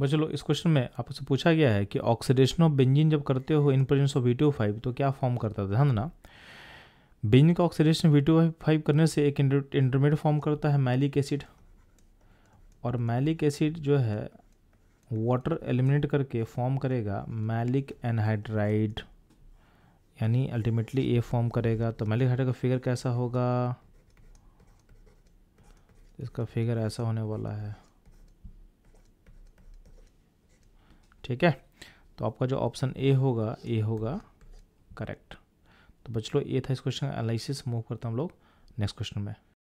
बच्चों लोग इस क्वेश्चन में आपसे पूछा गया है कि ऑक्सीडेशन ऑफ बेंजीन जब करते हो in presence of V two five तो क्या फॉर्म करता था ध्यान देना बेंजीन का ऑक्सीडेशन वी टू फाइव करने से एक इंटरमीडिएट फॉर्म करता है मैलिक एसिड और मैलिक एसिड जो है वाटर एलिमिनेट करके फॉर्म करेगा मैलिक एनहाइड्राइड यानी अल्टीमेटली ये फॉर्म करेगा तो मैलिक हाइड्राइड का फिगर कैसा होगा इसका फिगर ऐसा होने वाला है ठीक है तो आपका जो ऑप्शन ए होगा ए होगा करेक्ट तो बच लो ए था इस क्वेश्चन एनालिसिस मूव करते हम लोग नेक्स्ट क्वेश्चन में